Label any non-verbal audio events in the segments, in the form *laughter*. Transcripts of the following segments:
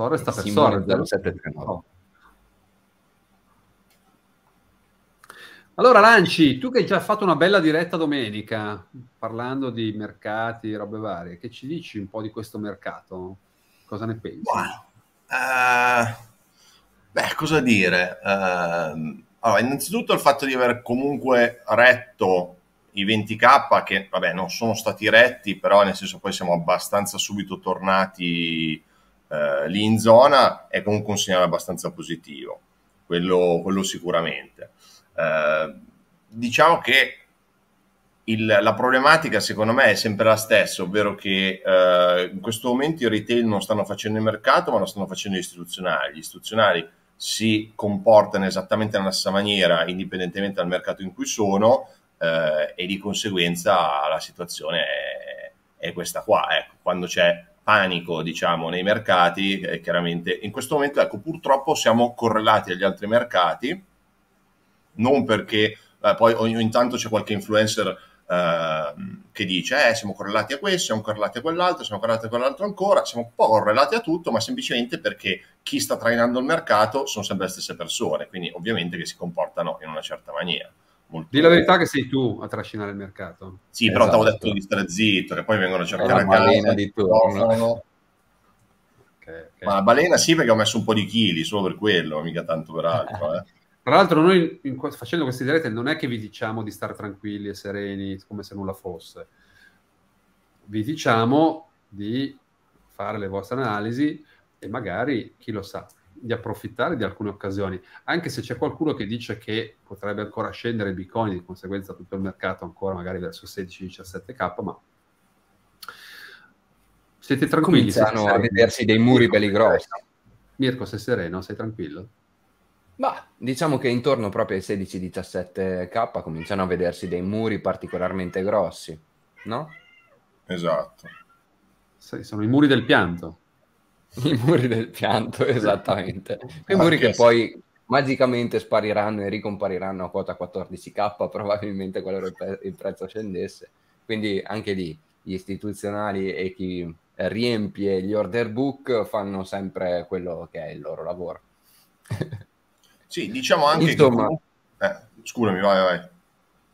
Sorre sta per Simone 0739. Allora, Lanci, tu che hai già fatto una bella diretta domenica parlando di mercati, e robe varie, che ci dici un po' di questo mercato? Cosa ne pensi? Bueno, uh, eh, beh, cosa dire? Uh, allora, innanzitutto il fatto di aver comunque retto i 20k, che vabbè, non sono stati retti, però nel senso poi siamo abbastanza subito tornati eh, lì in zona è comunque un segnale abbastanza positivo, quello, quello sicuramente. Eh, diciamo che il, la problematica secondo me è sempre la stessa, ovvero che eh, in questo momento i retail non stanno facendo il mercato ma lo stanno facendo gli istituzionali. Gli istituzionali si comportano esattamente nella stessa maniera indipendentemente dal mercato in cui sono eh, e di conseguenza la situazione è, è questa qua. Ecco, quando c'è panico diciamo, nei mercati, eh, chiaramente in questo momento ecco, purtroppo siamo correlati agli altri mercati, non perché eh, poi ogni, tanto c'è qualche influencer eh, che dice eh, siamo correlati a questo, siamo correlati a quell'altro, siamo correlati a quell'altro ancora, siamo un po' correlati a tutto, ma semplicemente perché chi sta trainando il mercato sono sempre le stesse persone, quindi ovviamente che si comportano in una certa maniera. Molto Dì la verità che sei tu a trascinare il mercato. Sì, esatto. però ti detto di stare zitto, che poi vengono a cercare la balena di torno. Ma la balena sì, perché ho messo un po' di chili, solo per quello, mica tanto per altro. Eh. *laughs* Tra l'altro noi in, in, facendo queste dirette non è che vi diciamo di stare tranquilli e sereni come se nulla fosse. Vi diciamo di fare le vostre analisi e magari, chi lo sa, di approfittare di alcune occasioni, anche se c'è qualcuno che dice che potrebbe ancora scendere Bitcoin, di conseguenza tutto il mercato ancora magari verso 16-17k, ma siete tranquilli. Cominciano a vedersi dei muri Mirko, belli grossi. Mirko, sei sereno, sei tranquillo? Ma diciamo che intorno proprio ai 16-17k cominciano a vedersi dei muri particolarmente grossi, no? Esatto. Sì, sono i muri del pianto. *laughs* I muri del pianto, *laughs* esattamente. I ah, muri che poi magicamente spariranno e ricompariranno a quota 14k *laughs* probabilmente qualora il, pre- il prezzo scendesse. Quindi anche lì gli istituzionali e chi riempie gli order book fanno sempre quello che è il loro lavoro. sì, diciamo anche Insomma, che... eh, scusami, vai, vai.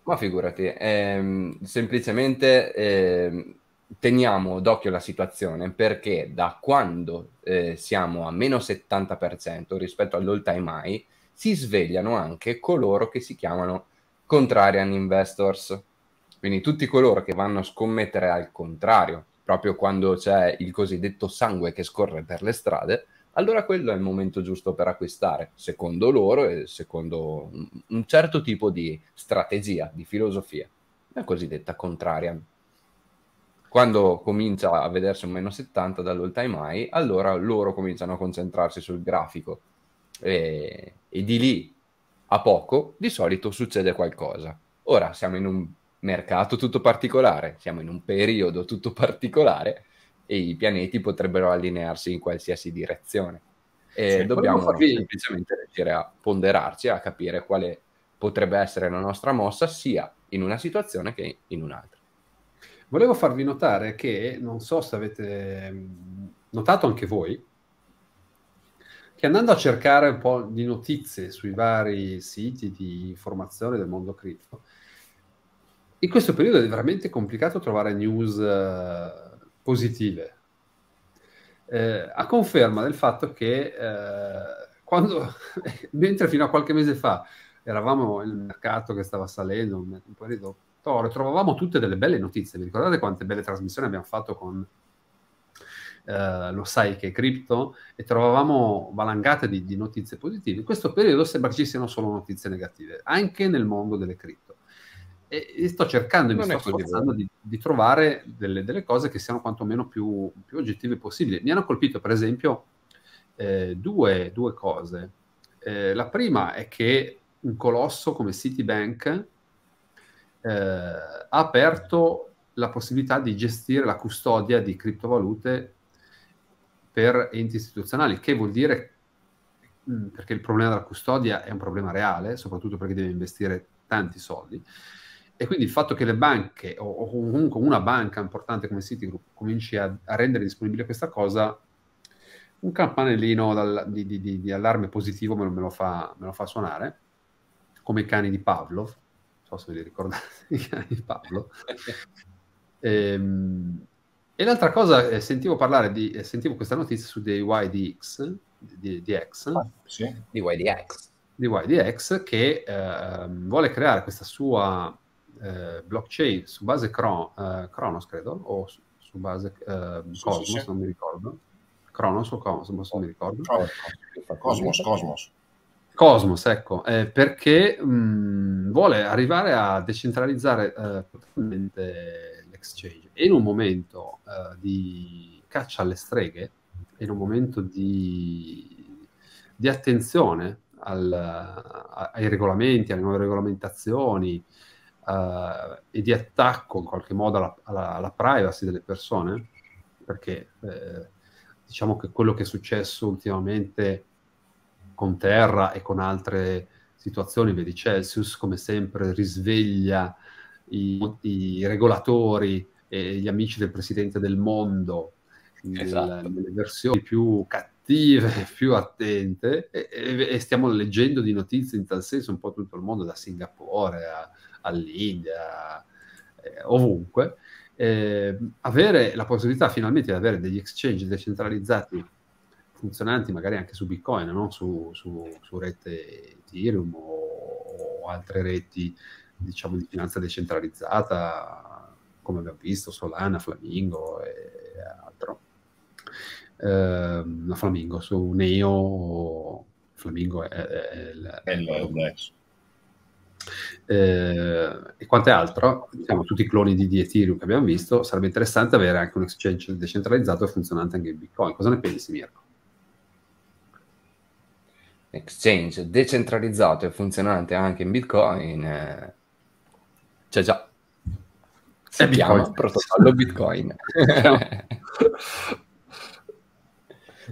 Ma figurati, ehm, semplicemente ehm, teniamo d'occhio la situazione perché da quando eh, siamo a meno 70% rispetto all'all time high si svegliano anche coloro che si chiamano contrarian investors quindi tutti coloro che vanno a scommettere al contrario proprio quando c'è il cosiddetto sangue che scorre per le strade allora quello è il momento giusto per acquistare secondo loro e secondo un certo tipo di strategia di filosofia la cosiddetta contrarian quando comincia a vedersi un meno 70 dall'all time high, allora loro cominciano a concentrarsi sul grafico e, e di lì a poco di solito succede qualcosa. Ora siamo in un mercato tutto particolare, siamo in un periodo tutto particolare e i pianeti potrebbero allinearsi in qualsiasi direzione. E sì, dobbiamo farci... semplicemente riuscire a ponderarci, a capire quale potrebbe essere la nostra mossa sia in una situazione che in un'altra. Volevo farvi notare che, non so se avete mm, notato anche voi, che andando a cercare un po' di notizie sui vari siti di informazione del mondo cripto, in questo periodo è veramente complicato trovare news eh, positive. Eh, a conferma del fatto che eh, quando, *laughs* mentre fino a qualche mese fa eravamo nel mercato che stava salendo, un periodo Toro, trovavamo tutte delle belle notizie. Vi ricordate quante belle trasmissioni abbiamo fatto con eh, lo sai che è cripto e trovavamo valangate di, di notizie positive. In questo periodo sembra ci siano solo notizie negative, anche nel mondo delle cripto. E, e sto cercando e mi sto sforzando di, di, trovare delle, delle, cose che siano quantomeno più, più oggettive possibili. Mi hanno colpito, per esempio, eh, due, due, cose. Eh, la prima è che un colosso come Citibank eh, ha aperto la possibilità di gestire la custodia di criptovalute per enti istituzionali, che vuol dire mm, perché il problema della custodia è un problema reale, soprattutto perché deve investire tanti soldi. E quindi il fatto che le banche, o, o comunque una banca importante come Citigroup, cominci a, a rendere disponibile questa cosa, un campanellino dal, di, di, di, allarme positivo me lo, me, lo fa, me lo, fa, suonare, come i cani di Pavlov non so se ve li ricordate, di *laughs* Pablo. e, ehm, e, l'altra cosa, eh, sentivo parlare di, eh, sentivo questa notizia su dei di, di X, ah, sì. di YDX. Di che eh, vuole creare questa sua eh, blockchain su base cron, eh, Cronos, credo, o su, su base ehm, sì, Cosmos, sì, non mi ricordo. Cronos o Cosmos, non mi ricordo. Cosmos, Cosmos. Cosmos. Cosmos, ecco, eh, perché mh, mm, vuole arrivare a decentralizzare eh, totalmente l'exchange. E in un momento eh, di caccia alle streghe, in un momento di, di attenzione al, a, ai regolamenti, alle nuove regolamentazioni eh, e di attacco in qualche modo alla, alla, alla privacy delle persone, perché eh, diciamo che quello che è successo ultimamente con Terra e con altre situazioni, vedi Celsius come sempre risveglia i, i regolatori e gli amici del Presidente del mondo esatto. nelle versioni più cattive, *laughs* più attente e, e, e, stiamo leggendo di notizie in tal senso un po' tutto il mondo, da Singapore a, all'India, eh, ovunque. Eh, avere la possibilità finalmente di avere degli exchange decentralizzati funzionanti magari anche su Bitcoin, no? su, su, su, rete Ethereum o, o, altre reti diciamo di finanza decentralizzata, come abbiamo visto, Solana, Flamingo e altro. Eh, no, Flamingo, su Neo, Flamingo è, è, è, è il... Eh, e quant'altro, diciamo, tutti i cloni di, di Ethereum che abbiamo visto, sarebbe interessante avere anche un exchange decentralizzato e funzionante anche in Bitcoin. Cosa ne pensi, Mirko? exchange decentralizzato e funzionante anche in Bitcoin eh, c'è cioè, già. Si chiama protocollo Bitcoin. *laughs*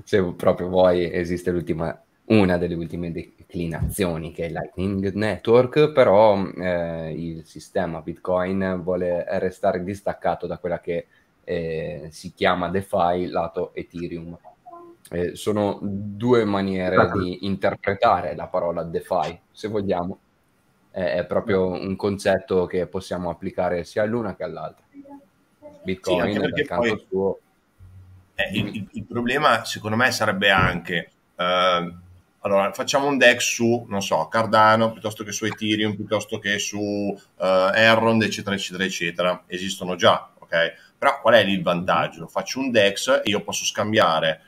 Se proprio vuoi, esiste l'ultima, una delle ultime declinazioni che è Lightning Network, però eh, il sistema Bitcoin vuole restare distaccato da quella che eh, si chiama DeFi lato Ethereum eh, sono due maniere di interpretare la parola DeFi, se vogliamo. Eh, è proprio un concetto che possiamo applicare sia all'una che all'altra. Bitcoin sì, dal canto poi, suo. Eh, il, il, il, problema, secondo me, sarebbe anche. Eh, allora, facciamo un deck su, non so, Cardano, piuttosto che su Ethereum, piuttosto che su uh, Errond, eccetera, eccetera, eccetera. Esistono già, ok? Però qual è il vantaggio? Faccio un DEX e io posso scambiare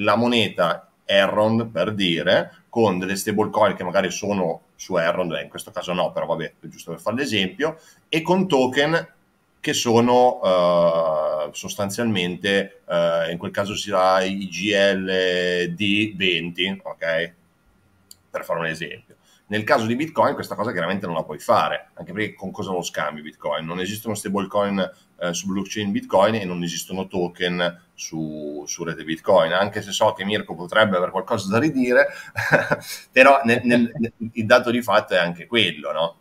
la moneta Erron per dire con delle stablecoin che magari sono su Erron, eh, in questo caso no, però vabbè, giusto per fare l'esempio, e con token che sono uh, sostanzialmente, uh, in quel caso sarà IGLD20, ok? Per fare un esempio. Nel caso di Bitcoin questa cosa chiaramente non la puoi fare, anche perché con cosa lo scambi Bitcoin? Non esistono stablecoin eh, su blockchain Bitcoin e non esistono token su, su, rete Bitcoin, anche se so che Mirko potrebbe avere qualcosa da ridire, *laughs* però nel, nel, il dato di fatto è anche quello, no?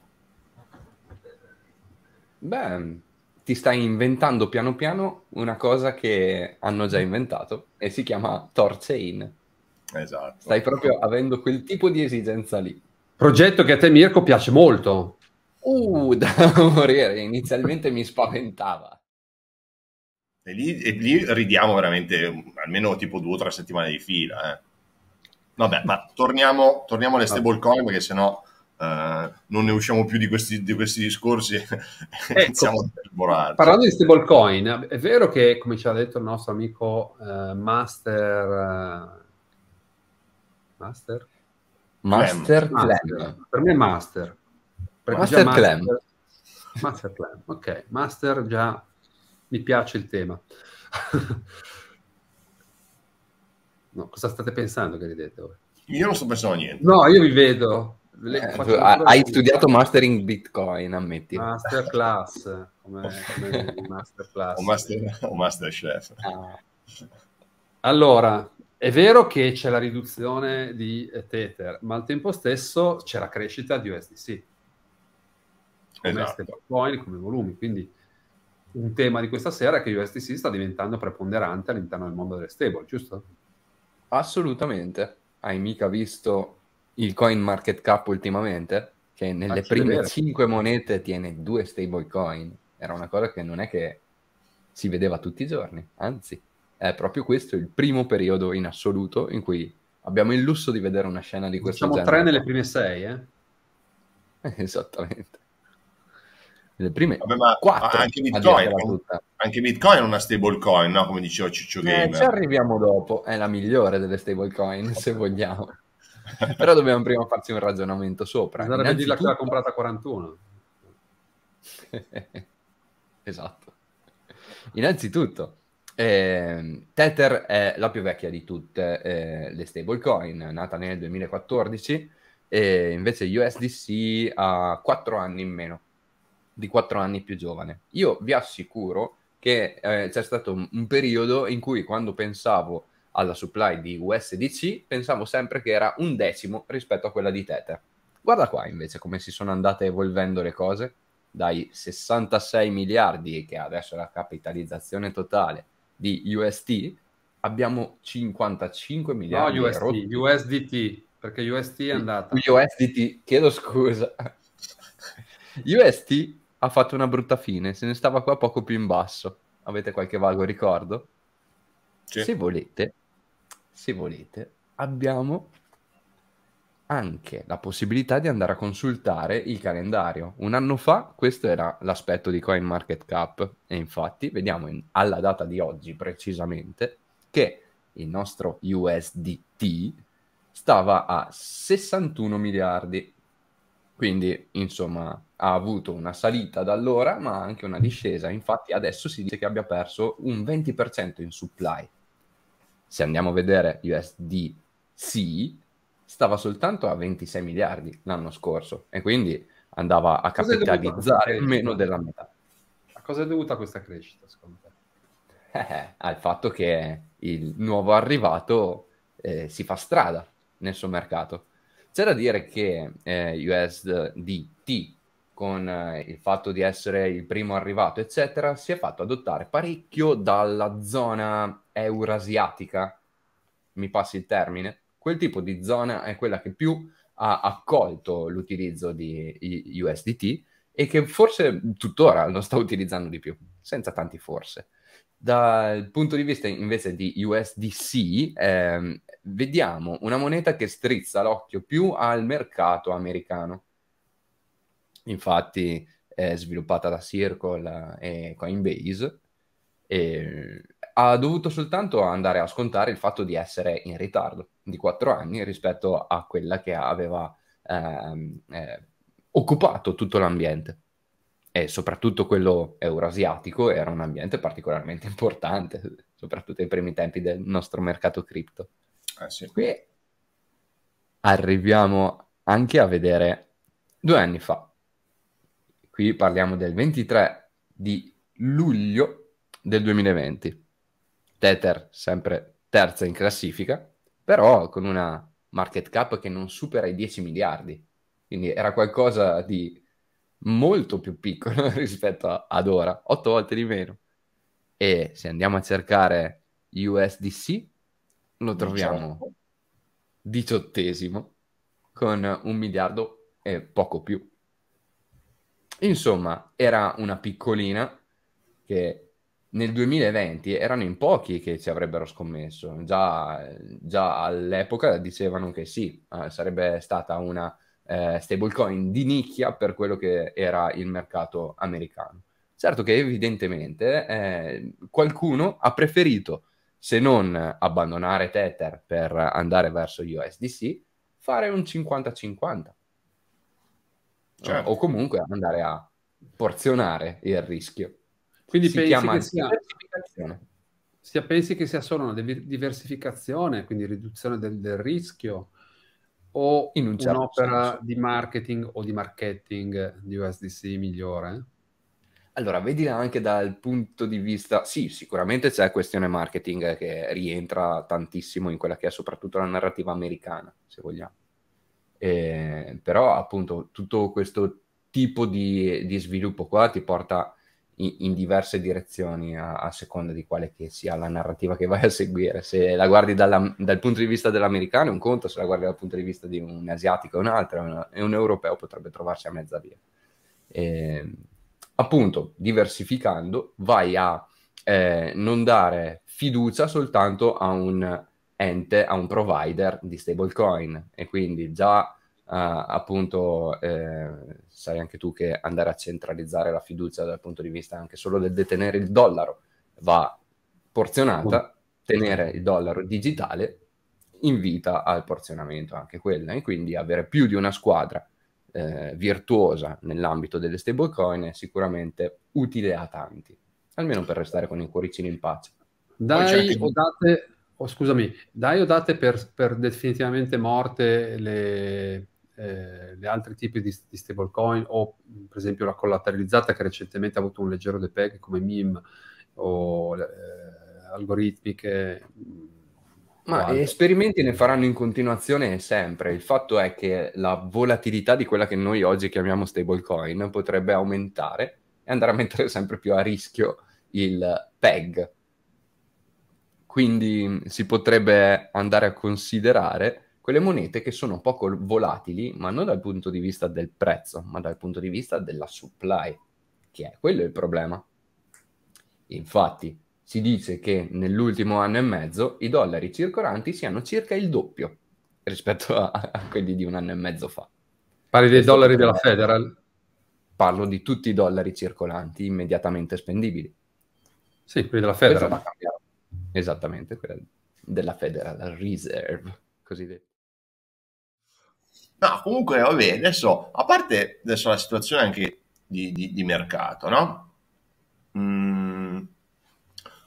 Beh, ti stai inventando piano piano una cosa che hanno già inventato e si chiama Torchain. Esatto. Stai proprio avendo quel tipo di esigenza lì. Progetto che a te, Mirko, piace molto. Uh, *laughs* da morire, inizialmente mi spaventava. E lì, e lì, ridiamo veramente um, almeno tipo due o tre settimane di fila. Eh. Vabbè, ma torniamo, torniamo alle stablecoin ah. perché sennò eh, non ne usciamo più di questi, di questi discorsi. Ecco, iniziamo a elaborare. Parlando di stablecoin, è vero che, come ci ha detto il nostro amico eh, Master... Eh, Master? Master Clem. Per me è Master. Master Clem. Master, master ok. Master già mi piace il tema. *laughs* no, cosa state pensando che ridete? Io non sto pensando a niente. No, io vi vedo. Eh, hai studiato mastering Bitcoin, ammetti. Masterclass, come, *laughs* come masterclass. o, master, o Masterchef. Ah. Allora, è vero che c'è la riduzione di eh, Tether, ma al tempo stesso c'è la crescita di USDC come esatto. stablecoin, come volumi. Quindi un tema di questa sera è che USDC sta diventando preponderante all'interno del mondo delle stable, giusto? Assolutamente. Hai mica visto il coin market cap ultimamente? Che nelle ah, prime 5 monete tiene due stablecoin. Era una cosa che non è che si vedeva tutti i giorni, anzi è proprio questo il primo periodo in assoluto in cui abbiamo il lusso di vedere una scena di questo diciamo genere. Siamo tre nelle prime sei, eh? *laughs* Esattamente. Le prime Vabbè, ma quattro. Anche Bitcoin, anche Bitcoin è una stablecoin, no? Come diceva Ciccio eh, Gamer. Eh, ci arriviamo dopo, è la migliore delle stablecoin, *laughs* se vogliamo. Però dobbiamo prima farci un ragionamento sopra. Andare Innanzitutto... a dirla che l'ha comprata 41. *laughs* esatto. Innanzitutto, eh, Tether è la più vecchia di tutte eh, le stablecoin, nata nel 2014, e invece USDC ha 4 anni in meno, di 4 anni più giovane. Io vi assicuro che eh, c'è stato un, un periodo in cui quando pensavo alla supply di USDC, pensavo sempre che era un decimo rispetto a quella di Tether. Guarda qua invece come si sono andate evolvendo le cose, dai 66 miliardi che adesso è la capitalizzazione totale di UST abbiamo 55 miliardi no, USD, rotti. USDT perché UST è andata USDT, chiedo scusa UST *laughs* ha fatto una brutta fine se ne stava qua poco più in basso avete qualche vago ricordo? Sì. se volete se volete abbiamo anche la possibilità di andare a consultare il calendario. Un anno fa questo era l'aspetto di CoinMarketCap e infatti vediamo in, alla data di oggi precisamente che il nostro USDT stava a 61 miliardi. Quindi, insomma, ha avuto una salita da allora, ma anche una discesa. Infatti adesso si dice che abbia perso un 20% in supply. Se andiamo a vedere USDC, stava soltanto a 26 miliardi l'anno scorso e quindi andava a capitalizzare a meno della metà. A cosa è dovuta questa crescita, secondo te? Eh, eh, al fatto che il nuovo arrivato eh, si fa strada nel suo mercato. C'è da dire che eh, USDT, con eh, il fatto di essere il primo arrivato, eccetera, si è fatto adottare parecchio dalla zona eurasiatica, mi passi il termine, quel tipo di zona è quella che più ha accolto l'utilizzo di USDT e che forse tuttora lo sta utilizzando di più, senza tanti forse. Dal punto di vista invece di USDC, ehm, vediamo una moneta che strizza l'occhio più al mercato americano. Infatti è sviluppata da Circle e Coinbase e ha dovuto soltanto andare a scontare il fatto di essere in ritardo di 4 anni rispetto a quella che aveva ehm, eh, occupato tutto l'ambiente. E soprattutto quello eurasiatico era un ambiente particolarmente importante, soprattutto ai primi tempi del nostro mercato cripto. Eh sì. Qui arriviamo anche a vedere due anni fa. Qui parliamo del 23 di luglio del 2020. Tether sempre terza in classifica, però con una market cap che non supera i 10 miliardi. Quindi era qualcosa di molto più piccolo *laughs* rispetto ad ora, 8 volte di meno. E se andiamo a cercare USDC, lo troviamo diciottesimo con un miliardo e poco più. Insomma, era una piccolina che nel 2020 erano in pochi che ci avrebbero scommesso, già, già all'epoca dicevano che sì, eh, sarebbe stata una eh, stablecoin di nicchia per quello che era il mercato americano. Certo che evidentemente eh, qualcuno ha preferito, se non abbandonare Tether per andare verso USDC, fare un 50-50. Certo. O comunque andare a porzionare il rischio. Quindi si pensi che sia, sia, pensi che sia solo una diversificazione, quindi riduzione del, del rischio, o in un certo un'opera senso. di marketing o di marketing di USDC migliore? Allora, vedila anche dal punto di vista, sì, sicuramente c'è questione marketing che rientra tantissimo in quella che è soprattutto la narrativa americana, se vogliamo. Eh, però appunto tutto questo tipo di, di sviluppo qua ti porta in, in diverse direzioni a, a, seconda di quale che sia la narrativa che vai a seguire. Se la guardi dalla, dal punto di vista dell'americano è un conto, se la guardi dal punto di vista di un asiatico è un altro, un, e un europeo potrebbe trovarsi a mezza via. E, ehm, appunto, diversificando, vai a eh, non dare fiducia soltanto a un ente, a un provider di stablecoin e quindi già Ah, appunto eh, sai anche tu che andare a centralizzare la fiducia dal punto di vista anche solo del detenere il dollaro va porzionata, tenere il dollaro digitale invita al porzionamento anche quella e quindi avere più di una squadra eh, virtuosa nell'ambito delle stablecoin è sicuramente utile a tanti, almeno per restare con il cuoricino in pace. Dai o date, oh, scusami, dai o date per, per definitivamente morte le, eh, gli altri tipi di, di stablecoin o per esempio la collateralizzata che recentemente ha avuto un leggero depeg come MIM o eh, algoritmiche. Mm, Ma quanto. esperimenti ne faranno in continuazione sempre. Il fatto è che la volatilità di quella che noi oggi chiamiamo stablecoin potrebbe aumentare e andare a mettere sempre più a rischio il PEG. Quindi si potrebbe andare a considerare quelle monete che sono poco volatili, ma non dal punto di vista del prezzo, ma dal punto di vista della supply, che è quello il problema. Infatti, si dice che nell'ultimo anno e mezzo i dollari circolanti siano circa il doppio rispetto a, a quelli di un anno e mezzo fa. Parli dei dollari della Federal? Parlo di tutti i dollari circolanti immediatamente spendibili. Sì, quelli della Federal. Esattamente, quella della Federal Reserve, cosiddetta. No, comunque, vabbè, adesso, a parte adesso la situazione anche di, di, di mercato, no? Mm,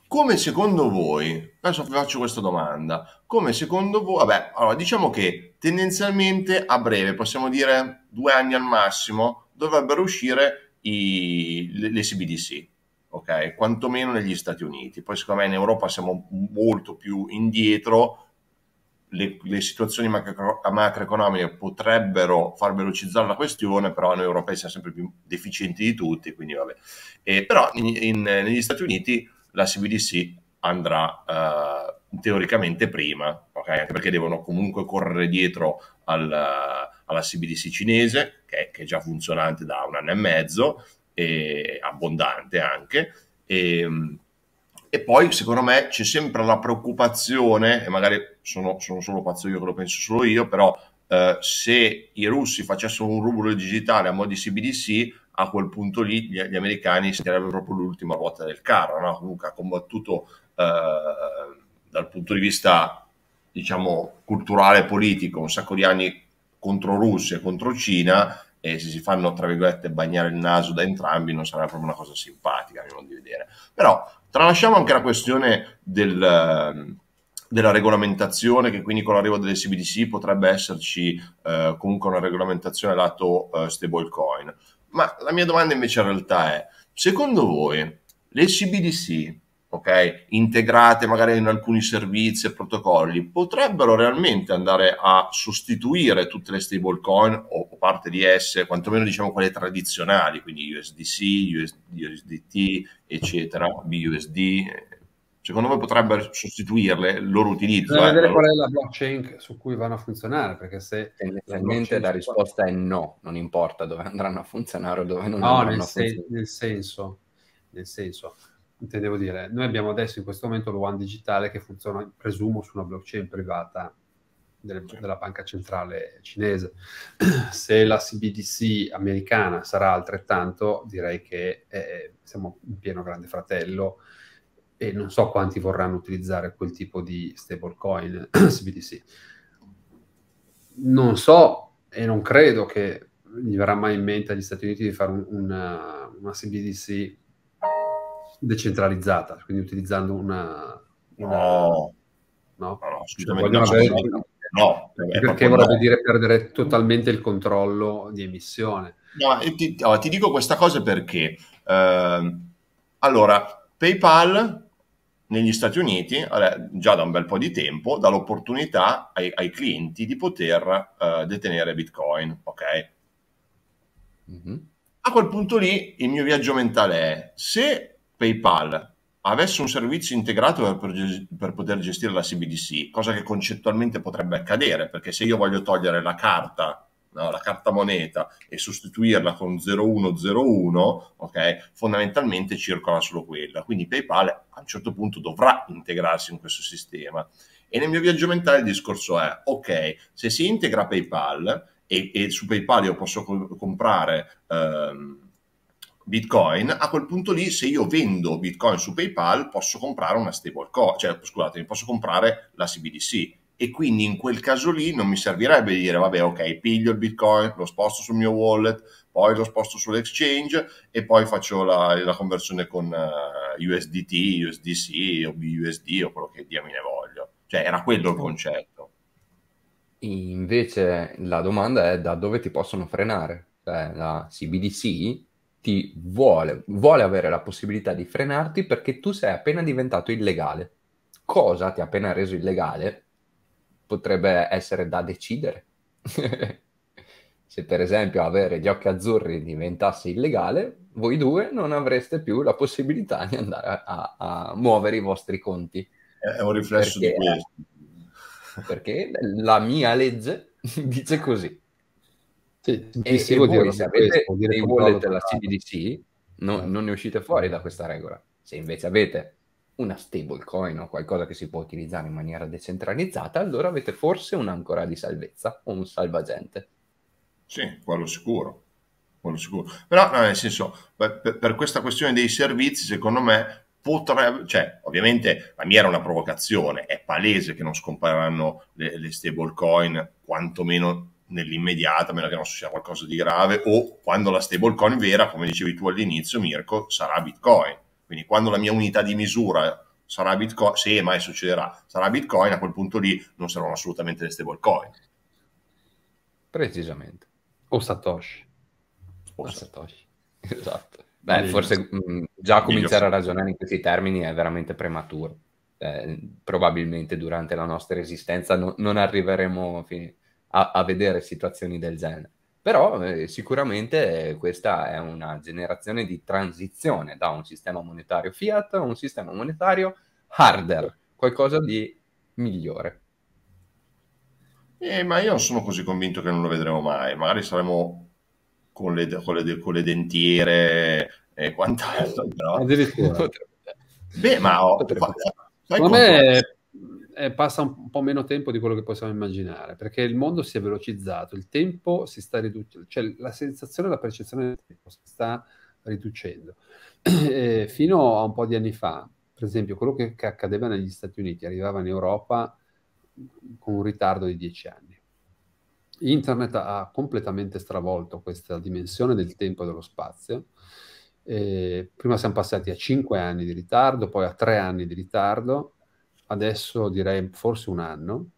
come secondo voi, adesso vi faccio questa domanda, come secondo voi, vabbè, allora diciamo che tendenzialmente a breve, possiamo dire due anni al massimo, dovrebbero uscire i, le, le CBDC, ok? Quantomeno negli Stati Uniti. Poi secondo me in Europa siamo molto più indietro, le, le situazioni macro, macroeconomiche potrebbero far velocizzare la questione, però noi europei siamo sempre più deficienti di tutti, quindi vabbè. E, eh, però in, in, negli Stati Uniti la CBDC andrà uh, teoricamente prima, okay? anche perché devono comunque correre dietro al, uh, alla CBDC cinese, che, che, è già funzionante da un anno e mezzo, e abbondante anche, e, ehm, e poi, secondo me, c'è sempre la preoccupazione, e magari sono, sono solo pazzo io che lo penso solo io, però eh, se i russi facessero un rublo digitale a mo' di CBDC, a quel punto lì gli, gli americani sarebbero proprio l'ultima ruota del carro, no? comunque ha combattuto eh, dal punto di vista, diciamo, culturale e politico un sacco di anni contro Russia e contro Cina e se si fanno tra virgolette bagnare il naso da entrambi non sarà proprio una cosa simpatica a mio modo di vedere però Tralasciamo anche la questione del, della regolamentazione, che quindi con l'arrivo delle CBDC potrebbe esserci eh, comunque una regolamentazione lato eh, stablecoin. Ma la mia domanda invece in realtà è, secondo voi le CBDC ok? Integrate magari in alcuni servizi e protocolli, potrebbero realmente andare a sostituire tutte le stablecoin o, parte di esse, quantomeno diciamo quelle tradizionali, quindi USDC, USDT, eccetera, BUSD. Secondo voi potrebbero sostituirle il loro utilizzo? Bisogna vedere eh? qual è la blockchain su cui vanno a funzionare, perché se... Tendenzialmente la, la risposta è no, non importa dove andranno a funzionare o dove non no, andranno a funzionare. No, nel senso, nel senso intendevo dire, noi abbiamo adesso in questo momento lo One Digitale che funziona, presumo, su una blockchain privata delle, della banca centrale cinese. *clears throat* Se la CBDC americana sarà altrettanto, direi che eh, siamo in pieno grande fratello e non so quanti vorranno utilizzare quel tipo di stablecoin CBDC. *clears throat* Non so e non credo che gli verrà mai in mente agli Stati Uniti di fare un, una, una CBDC decentralizzata, quindi utilizzando una... una no, no, no, no, cioè, no, no perché vorrebbe no. dire perdere totalmente il controllo di emissione. No, ti, oh, ti dico questa cosa perché... Eh, allora, PayPal negli Stati Uniti, già da un bel po' di tempo, dà l'opportunità ai, ai clienti di poter eh, detenere Bitcoin, ok? Mm-hmm. A quel punto lì il mio viaggio mentale è se PayPal avesse un servizio integrato per, per, poter gestire la CBDC, cosa che concettualmente potrebbe accadere, perché se io voglio togliere la carta, no, la carta moneta e sostituirla con 0101, okay, fondamentalmente circola solo quella. Quindi PayPal a un certo punto dovrà integrarsi in questo sistema. E nel mio viaggio mentale il discorso è, ok, se si integra PayPal e, e su PayPal io posso co- comprare... Ehm, Bitcoin, a quel punto lì se io vendo Bitcoin su PayPal posso comprare una stablecoin, cioè scusatemi, posso comprare la CBDC e quindi in quel caso lì non mi servirebbe dire vabbè ok piglio il Bitcoin, lo sposto sul mio wallet, poi lo sposto sull'exchange e poi faccio la, la conversione con uh, eh, USDT, USDC o BUSD o quello che diamine voglio. Cioè era quello il concetto. Invece la domanda è da dove ti possono frenare? Cioè, la CBDC ti vuole, vuole avere la possibilità di frenarti perché tu sei appena diventato illegale. Cosa ti ha appena reso illegale potrebbe essere da decidere. *laughs* Se per esempio avere gli occhi azzurri diventasse illegale, voi due non avreste più la possibilità di andare a, a muovere i vostri conti. È un riflesso perché, di questo. Perché la mia legge *laughs* dice così. Sì, e, e voi, se avete questo, dei wallet della CBDC, no, non ne uscite fuori da questa regola. Se invece avete una stablecoin o qualcosa che si può utilizzare in maniera decentralizzata, allora avete forse un'ancora di salvezza o un salvagente. Sì, quello sicuro. Quello sicuro. Però, no, nel senso, per, per, questa questione dei servizi, secondo me potrebbe, cioè, ovviamente la mia era una provocazione, è palese che non scompariranno le, le stablecoin, quantomeno nell'immediata, a meno che non sia qualcosa di grave, o quando la stablecoin vera, come dicevi tu all'inizio, Mirko, sarà Bitcoin. Quindi quando la mia unità di misura sarà Bitcoin, se mai succederà, sarà Bitcoin, a quel punto lì non saranno assolutamente le stablecoin. Precisamente. O Satoshi. O Satoshi. *laughs* Esatto. Beh, forse mh, mm, già cominciare a ragionare in questi termini è veramente prematuro. Eh, probabilmente durante la nostra esistenza no, non arriveremo a fine a, a vedere situazioni del genere. Però eh, sicuramente questa è una generazione di transizione da un sistema monetario fiat a un sistema monetario harder, qualcosa di migliore. Eh, ma io non sono così convinto che non lo vedremo mai. Magari saremo con le, con le, con le dentiere e quant'altro. Però... Beh, ma ho, Secondo me eh, eh, passa un, po' meno tempo di quello che possiamo immaginare, perché il mondo si è velocizzato, il tempo si sta riducendo, cioè la sensazione, la percezione del tempo si sta riducendo. *clears throat* Eh, fino a un po' di anni fa, per esempio, quello che, che accadeva negli Stati Uniti arrivava in Europa con un ritardo di dieci anni. Internet ha completamente stravolto questa dimensione del tempo e dello spazio. Eh, prima siamo passati a 5 anni di ritardo, poi a 3 anni di ritardo, adesso direi forse un anno.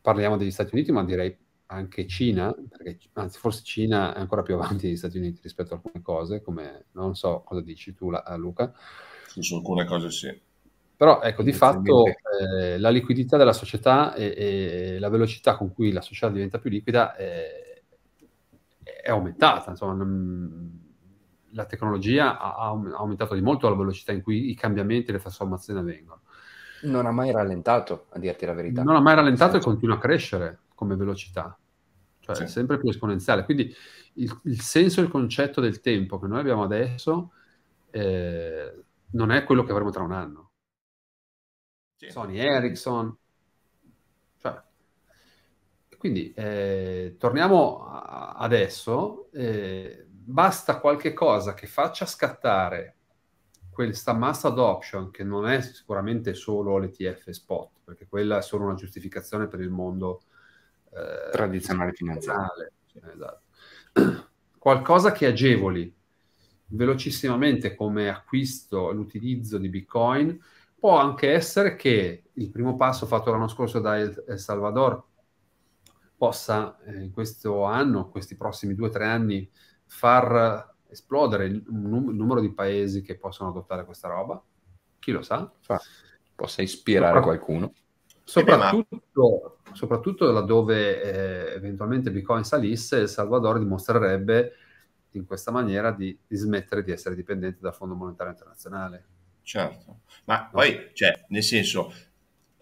Parliamo degli Stati Uniti, ma direi anche Cina, perché, anzi forse Cina è ancora più avanti degli Stati Uniti rispetto a alcune cose, come non so cosa dici tu la, eh, Luca. su alcune cose sì. Però ecco, di fatto eh, la liquidità della società e, e, la velocità con cui la società diventa più liquida è, eh, è aumentata, insomma, non, la tecnologia ha, ha, aumentato di molto la velocità in cui i cambiamenti e le trasformazioni avvengono non ha mai rallentato, a dirti la verità. Non ha mai rallentato e continua a crescere come velocità, cioè sì. è sempre più esponenziale. Quindi il, il senso e il concetto del tempo che noi abbiamo adesso eh, non è quello che avremo tra un anno. Sì. Sony Ericsson. Cioè, quindi eh, torniamo a, adesso, eh, basta qualche cosa che faccia scattare questa mass adoption, che non è sicuramente solo l'ETF spot, perché quella è solo una giustificazione per il mondo eh, tradizionale finanziario. Esatto. *clears throat* Qualcosa che agevoli velocissimamente come acquisto l'utilizzo di Bitcoin può anche essere che il primo passo fatto l'anno scorso da El Salvador possa eh, in questo anno, questi prossimi due o tre anni, far esplodere il num- numero di paesi che possono adottare questa roba, chi lo sa? Ah, possa ispirare Sopra- qualcuno. Eh soprattutto, soprattutto laddove eh, eventualmente Bitcoin salisse, il Salvador dimostrerebbe in questa maniera di, di smettere di essere dipendente dal Fondo Monetario Internazionale. Certo, ma no. poi, cioè, nel senso,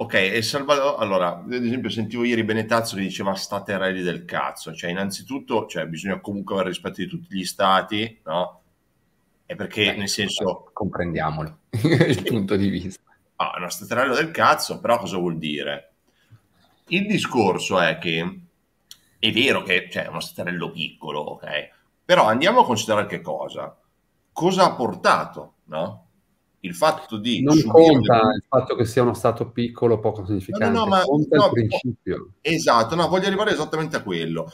Ok, e Salvador, allora, ad esempio sentivo ieri Benetazzo che diceva state rally del cazzo, cioè innanzitutto cioè, bisogna comunque avere rispetto di tutti gli stati, no? È perché Beh, nel senso... Eh, comprendiamolo, *laughs* il punto di vista. Ah, è state staterello del cazzo, però cosa vuol dire? Il discorso è che è vero che cioè, è uno staterello piccolo, ok? Però andiamo a considerare che cosa? Cosa ha portato, no? il fatto di non conta il fatto che sia uno stato piccolo poco significativo, no, no, ma, conta no, il principio esatto no voglio arrivare esattamente a quello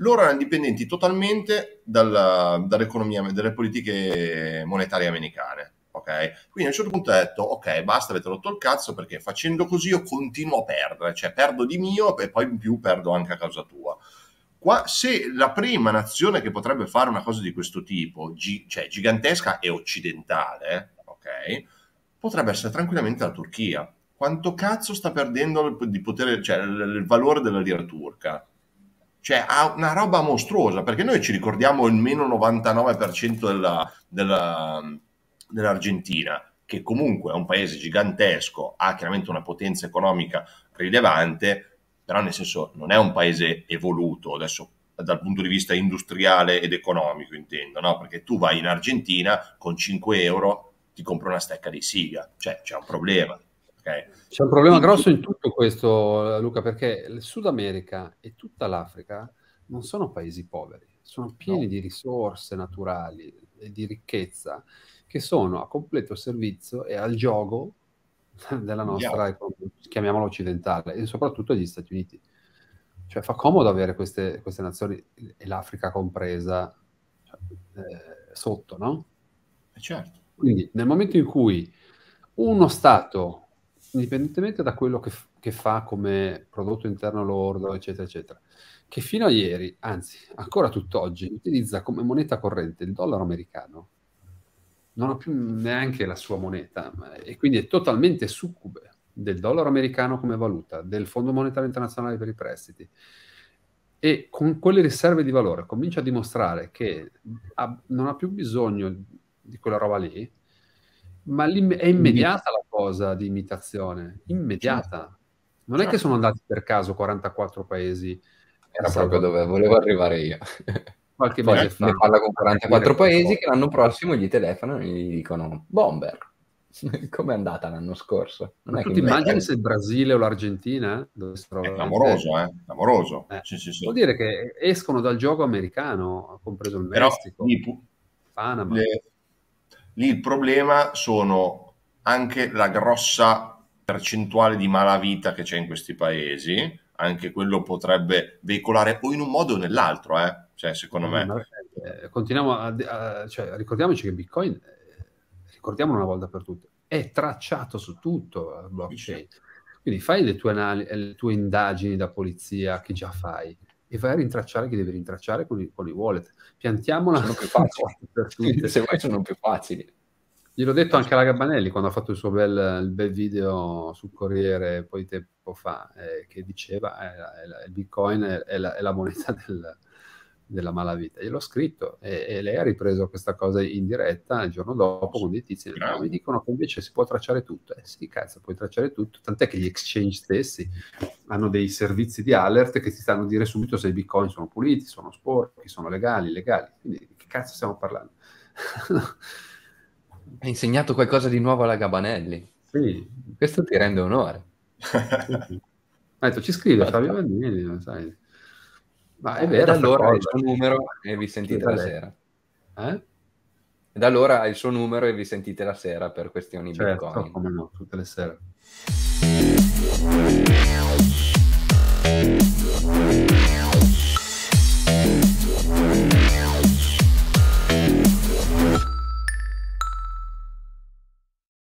loro erano dipendenti totalmente dalla, dall'economia dalle politiche monetarie americane Ok, Quindi a un certo punto ho detto, ok, basta, avete rotto il cazzo perché facendo così io continuo a perdere, cioè perdo di mio e poi in più perdo anche a causa tua. Qua, se la prima nazione che potrebbe fare una cosa di questo tipo, gi- cioè gigantesca e occidentale, Potrebbe essere tranquillamente la Turchia. Quanto cazzo sta perdendo il, potere, cioè, il, il valore della lira turca? cioè ha una roba mostruosa perché noi ci ricordiamo il meno 99% della, della, dell'Argentina che comunque è un paese gigantesco ha chiaramente una potenza economica rilevante però nel senso non è un paese evoluto adesso dal punto di vista industriale ed economico intendo no? perché tu vai in Argentina con 5 euro ti compro una stecca di siga, cioè c'è un problema. Okay? C'è un problema Quindi, grosso in tutto questo, eh, Luca, perché il Sud America e tutta l'Africa non sono paesi poveri, sono pieni no. di risorse naturali e di ricchezza che sono a completo servizio e al gioco *laughs* della nostra economia, chiamiamola occidentale, e soprattutto degli Stati Uniti. Cioè fa comodo avere queste, queste nazioni, e l'Africa compresa, cioè, eh, sotto, no? E eh, certo. Quindi nel momento in cui uno Stato, indipendentemente da quello che, che fa come prodotto interno lordo, eccetera, eccetera, che fino a ieri, anzi ancora tutt'oggi, utilizza come moneta corrente il dollaro americano, non ha più neanche la sua moneta e quindi è totalmente succube del dollaro americano come valuta, del Fondo Monetario Internazionale per i prestiti e con quelle riserve di valore comincia a dimostrare che ha, non ha più bisogno di quella roba lì, ma è immediata la cosa di imitazione, immediata. Certo. Non è che certo. sono andati per caso 44 paesi. Era proprio dove volevo arrivare io. Qualche Poi mese fa. Ne parla con 44 paesi che l'anno prossimo gli telefonano e gli dicono Bomber, *laughs* Come è andata l'anno scorso? Non è tu ti immagini se il Brasile o l'Argentina eh, dovessero... È clamoroso, eh? Clamoroso. Eh. Sì, sì, sì. Vuol dire che escono dal gioco americano, compreso il Però, Panama... Le Lì il problema sono anche la grossa percentuale di malavita che c'è in questi paesi, anche quello potrebbe veicolare o in un modo o nell'altro, eh? cioè, secondo me. Eh, eh, continuiamo a, a cioè, ricordiamoci che Bitcoin, eh, ricordiamolo una volta per tutte, è tracciato su tutto il blockchain. Quindi fai le tue, anal- le tue indagini da polizia che già fai, e vai a rintracciare chi deve rintracciare con i, con i wallet. Piantiamola. Sono *laughs* più facili. *laughs* Se vuoi sono più facili. Gliel'ho detto anche alla Gabanelli quando ha fatto il suo bel, il bel video sul Corriere poi tempo fa, eh, che diceva eh, il Bitcoin è, è, la, è la moneta *laughs* del, della malavita. Gliel'ho scritto e, e, lei ha ripreso questa cosa in diretta il giorno dopo con dei tizi. No, mi dicono che invece si può tracciare tutto. Eh sì, cazzo, puoi tracciare tutto. Tant'è che gli exchange stessi hanno dei servizi di alert che ti stanno a dire subito se i bitcoin sono puliti, sono sporchi, sono legali, illegali. Quindi che cazzo stiamo parlando? *laughs* Hai insegnato qualcosa di nuovo alla Gabanelli. Sì. Questo ti rende onore. ha detto, ci scrive Fabio Bandini, sai. Ma eh, è vero. E da allora ha il suo numero e vi sentite la sera. Eh? E da allora ha il suo numero e vi sentite la sera per questioni certo, Bitcoin. Come no, tutte le sere.